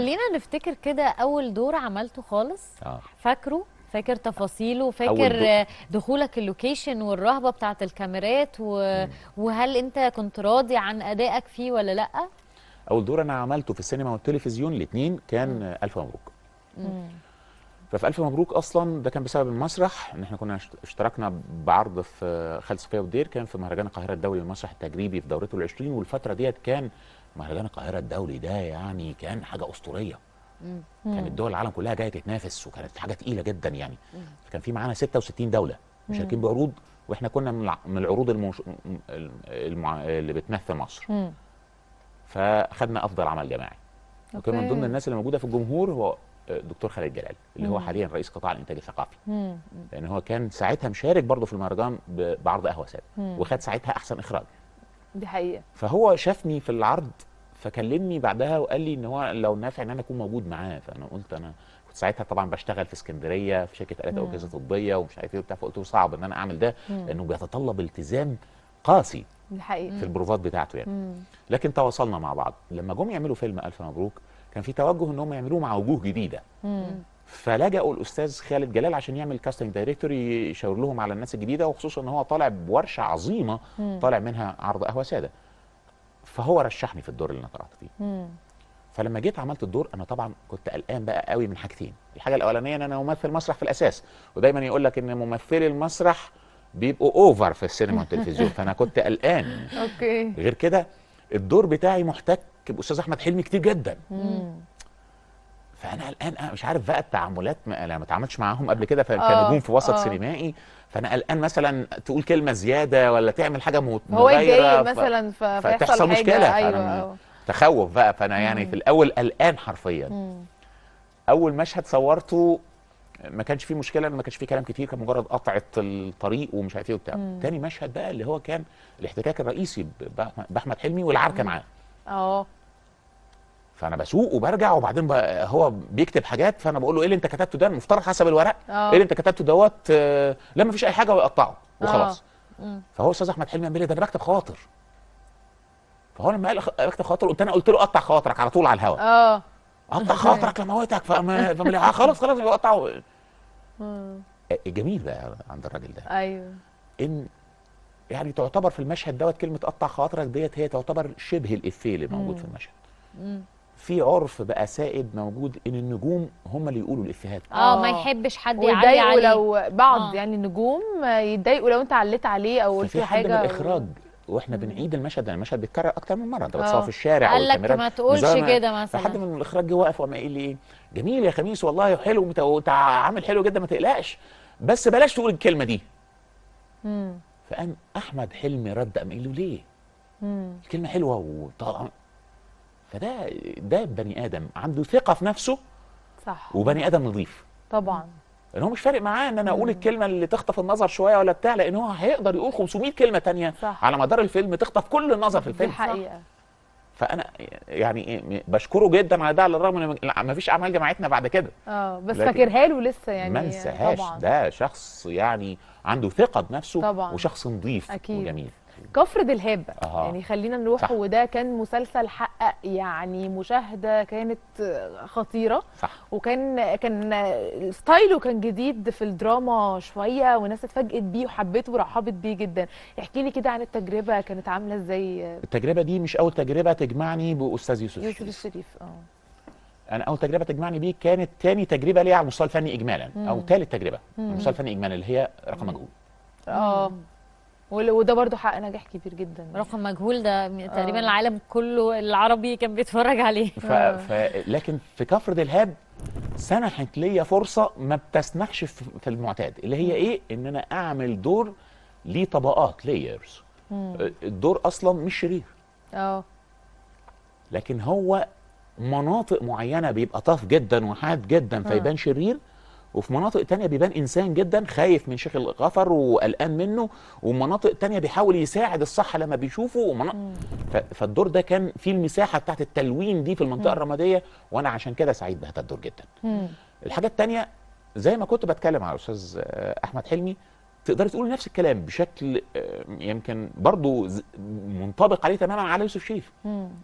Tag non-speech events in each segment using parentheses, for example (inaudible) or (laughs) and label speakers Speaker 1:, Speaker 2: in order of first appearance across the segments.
Speaker 1: خلينا نفتكر كده اول دور عملته خالص آه. فاكره فاكر تفاصيله فاكر دخولك اللوكيشن والرهبه بتاعه الكاميرات و... وهل انت كنت راضي عن ادائك فيه ولا لا
Speaker 2: اول دور انا عملته في السينما والتلفزيون الاثنين كان الف مبروك مم. ففي الف مبروك اصلا ده كان بسبب المسرح ان احنا كنا اشتركنا بعرض في خالد صفيه ودير كان في مهرجان القاهره الدولي للمسرح التجريبي في دورته ال20 والفتره ديت كان مهرجان القاهره الدولي ده يعني كان حاجه اسطوريه كانت دول العالم كلها جايه تتنافس وكانت حاجه تقيله جدا يعني كان في معانا 66 دوله مشاركين بعروض واحنا كنا من العروض المش... المع... اللي بتمثل مصر فاخدنا افضل عمل جماعي
Speaker 1: وكان من ضمن الناس
Speaker 2: اللي موجوده في الجمهور هو الدكتور آه، خالد جلال اللي هو حاليا رئيس قطاع الانتاج الثقافي لان هو كان ساعتها مشارك برضه في المهرجان بعرض قهوه ساده وخد ساعتها احسن اخراج دي حقيقه فهو شافني في العرض فكلمني بعدها وقال لي ان هو لو نافع ان انا اكون موجود معاه فانا قلت انا كنت ساعتها طبعا بشتغل في اسكندريه في شركه الات اجهزه طبيه ومش عارف ايه وبتاع فقلت له صعب ان انا اعمل ده مم. لانه بيتطلب التزام قاسي الحقيقة. في البروفات بتاعته يعني مم. لكن تواصلنا مع بعض لما جم يعملوا فيلم الف مبروك كان في توجه ان هم يعملوه مع وجوه جديده مم. فلجأوا الاستاذ خالد جلال عشان يعمل كاستنج دايركتور يشاور لهم على الناس الجديده وخصوصا ان هو طالع بورشه عظيمه طالع منها عرض قهوه ساده فهو رشحني في الدور اللي انا طلعت فيه مم. فلما جيت عملت الدور انا طبعا كنت قلقان بقى قوي من حاجتين الحاجه الاولانيه ان انا ممثل مسرح في الاساس ودايما يقول لك ان ممثلي المسرح بيبقوا اوفر في السينما والتلفزيون (laughs) فانا كنت قلقان اوكي غير كده الدور بتاعي محتك باستاذ احمد حلمي كتير جدا مم. فانا قلقان انا مش عارف بقى التعاملات ما انا ما اتعاملتش معاهم قبل كده كنجوم آه، في وسط أوه. سينمائي فانا قلقان مثلا تقول كلمه زياده ولا تعمل حاجه مغايره هو جاي مثلا
Speaker 1: ف... فتحصل مشكله أيوة
Speaker 2: تخوف بقى فانا يعني مم. في الاول قلقان حرفيا مم. اول مشهد صورته ما كانش فيه مشكله ما كانش فيه كلام كتير كان مجرد قطعه الطريق ومش عارف ايه وبتاع تاني مشهد بقى اللي هو كان الاحتكاك الرئيسي باحمد حلمي والعركه معاه اه فانا بسوق وبرجع وبعدين هو بيكتب حاجات فانا بقول له ايه اللي انت كتبته ده المفترض حسب الورق أوه. ايه اللي انت كتبته دوت آه لا مفيش اي حاجه ويقطعه وخلاص آه. فهو استاذ احمد حلمي قال لي ده انا بكتب خواطر فهو لما قال بكتب خواطر قلت انا قلت له قطع خواطرك على طول على الهواء اه قطع خواطرك لموتك فما فما آه، خلاص خلاص يقطعه الجميل آه. بقى عند الراجل ده ايوه ان يعني تعتبر في المشهد دوت كلمه قطع خواطرك ديت هي تعتبر شبه الافيه اللي موجود في المشهد مم. في عرف بقى سائد موجود ان النجوم هم اللي يقولوا الافيهات اه ما آه. يحبش
Speaker 1: حد يعلي عليه لو بعض آه. يعني النجوم يتضايقوا لو انت عليت عليه او قلت حاجه في حد من الاخراج
Speaker 2: واحنا بنعيد المشهد يعني المشهد بيتكرر اكتر من مره انت آه. بتصور في الشارع قال لك ما تقولش كده مثلا حد من الاخراج جه واقف وما قايل لي ايه جميل يا خميس والله حلو عامل حلو جدا ما تقلقش بس بلاش تقول الكلمه دي امم فقام احمد حلمي رد قام قايل له ليه؟ امم الكلمه حلوه وطالعه فده ده بني ادم عنده ثقه في نفسه صح وبني ادم نظيف طبعا ان هو مش فارق معاه ان انا اقول الكلمه اللي تخطف النظر شويه ولا بتاع لان هو هيقدر يقول 500 كلمه تانية صح. على مدار الفيلم تخطف كل النظر في الفيلم دي فانا يعني بشكره جدا على ده على الرغم ان ما فيش اعمال جماعتنا بعد كده
Speaker 1: اه بس فاكرها له لسه يعني ما انساهاش
Speaker 2: ده شخص يعني عنده ثقه بنفسه طبعا. وشخص نظيف وجميل
Speaker 1: كفر دلهاب آه. يعني خلينا نروح صح. وده كان مسلسل حقق يعني مشاهده كانت خطيره صح. وكان كان ستايله كان جديد في الدراما شويه وناس اتفاجئت بيه وحبته ورحبت بيه جدا احكي لي كده عن التجربه كانت عامله ازاي
Speaker 2: التجربه دي مش اول تجربه تجمعني باستاذ يوسف
Speaker 1: يوسف الشريف اه
Speaker 2: انا اول تجربه تجمعني بيه كانت تاني تجربه ليا على المستوى الفني اجمالا مم. او تالت تجربه على المستوى الفني اجمالا اللي هي رقم مجهول اه
Speaker 1: وده برضو حقق نجاح كبير جدا رقم مجهول ده آه. تقريبا آه. العالم كله العربي كان بيتفرج عليه ف... ف...
Speaker 2: آه. لكن في كفر دلهاب سنحت ليا فرصه ما بتسمحش في المعتاد اللي هي ايه ان انا اعمل دور ليه طبقات لايرز آه، الدور اصلا مش شرير اه لكن هو مناطق معينه بيبقى طاف جدا وحاد جدا فيبان شرير وفي مناطق تانية بيبان انسان جدا خايف من شيخ الغفر وقلقان منه ومناطق تانية بيحاول يساعد الصح لما بيشوفه فالدور ده كان فيه المساحه بتاعت التلوين دي في المنطقه الرماديه وانا عشان كده سعيد بهذا الدور جدا الحاجه التانية زي ما كنت بتكلم على الاستاذ احمد حلمي تقدري تقولي نفس الكلام بشكل آه، يمكن برضو منطبق عليه تماما على يوسف شريف اللي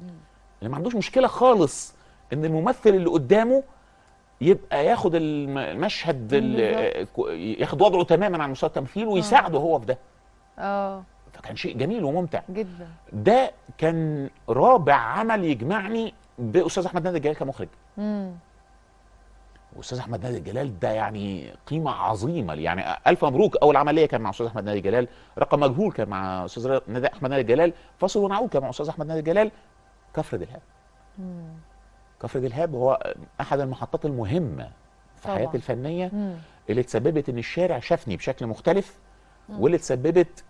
Speaker 2: ما عندوش مشكله خالص ان الممثل اللي قدامه يبقى ياخد المشهد ياخد وضعه تماما عن مستوى التمثيل ويساعده آه. هو في ده اه فكان شيء جميل وممتع جدا ده كان رابع عمل يجمعني باستاذ احمد نادر الجلال كمخرج امم واستاذ احمد نادر الجلال ده يعني قيمه عظيمه يعني الف مبروك اول عمليه كان مع استاذ احمد نادر الجلال رقم مجهول كان مع استاذ احمد نادر الجلال فاصل ونعود كان مع استاذ احمد نادر الجلال كفر دلهاب امم كفر الهاب هو احد المحطات المهمه في حياتي الفنيه مم. اللي تسببت ان الشارع شافني بشكل مختلف مم. واللي تسببت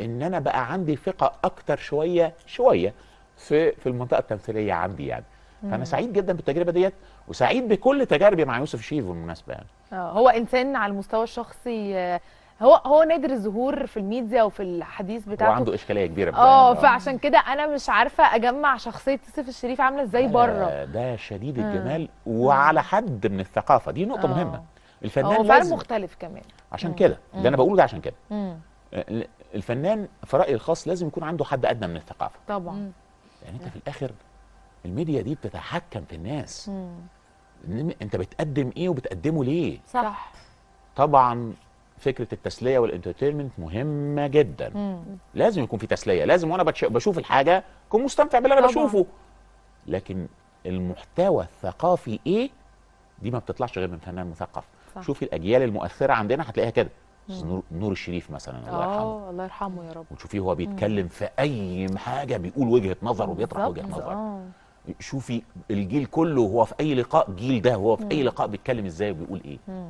Speaker 2: ان انا بقى عندي ثقه اكتر شويه شويه في في المنطقه التمثيليه عندي يعني مم. فانا سعيد جدا بالتجربه ديت وسعيد بكل تجاربي مع يوسف شيف بالمناسبه يعني
Speaker 1: آه، هو انسان على المستوى الشخصي آه، هو هو نادر الظهور في الميديا وفي الحديث بتاعته وعنده
Speaker 2: اشكاليه كبيره آه،, اه فعشان
Speaker 1: كده انا مش عارفه اجمع شخصيه يوسف الشريف عامله ازاي بره
Speaker 2: ده شديد آه. الجمال آه. وعلى حد من الثقافه دي نقطه أوه. مهمه الفنان هو فعلا
Speaker 1: مختلف كمان
Speaker 2: عشان كده اللي انا بقوله ده عشان كده الفنان في رايي الخاص لازم يكون عنده حد ادنى من الثقافه طبعا لان يعني انت في الاخر الميديا دي بتتحكم في الناس مم. انت بتقدم ايه وبتقدمه ليه صح طبعا فكره التسليه والانترتينمنت مهمه جدا مم. لازم يكون في تسليه لازم وانا بشوف الحاجه اكون مستمتع باللي انا بشوفه لكن المحتوى الثقافي ايه دي ما بتطلعش غير من فنان مثقف صح. شوفي الاجيال المؤثره عندنا هتلاقيها كده نور الشريف مثلا الله آه،
Speaker 1: يرحمه الله يرحمه يا رب وتشوفيه هو بيتكلم مم.
Speaker 2: في اي حاجه بيقول وجهه نظر وبيطرح وجهه نظر آه. شوفي الجيل كله هو في اي لقاء جيل ده هو في مم. اي لقاء بيتكلم ازاي وبيقول ايه مم.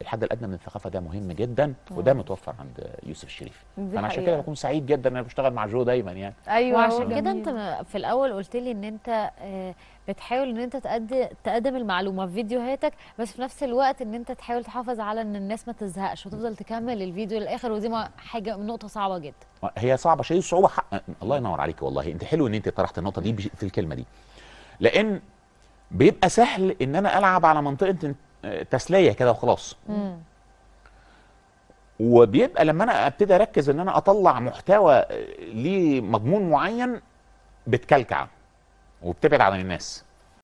Speaker 2: الحد الادنى من الثقافه ده مهم جدا وده متوفر عند يوسف الشريف انا عشان كده بكون سعيد جدا ان انا بشتغل مع جو دايما يعني
Speaker 1: ايوه عشان كده انت في الاول قلت لي ان انت آه، بتحاول ان انت تقدم تقدم المعلومه في فيديوهاتك بس في نفس الوقت ان انت تحاول تحافظ على ان الناس ما تزهقش وتفضل تكمل الفيديو للاخر ودي حاجه نقطه صعبه جدا
Speaker 2: هي صعبه شيء صعوبه حق الله ينور عليك والله انت حلو ان انت طرحت النقطه دي في الكلمه دي لان بيبقى سهل ان انا العب على منطقه تسليه كده وخلاص وبيبقى لما انا ابتدي اركز ان انا اطلع محتوى ليه مضمون معين بتكلكع وبتبعد عن الناس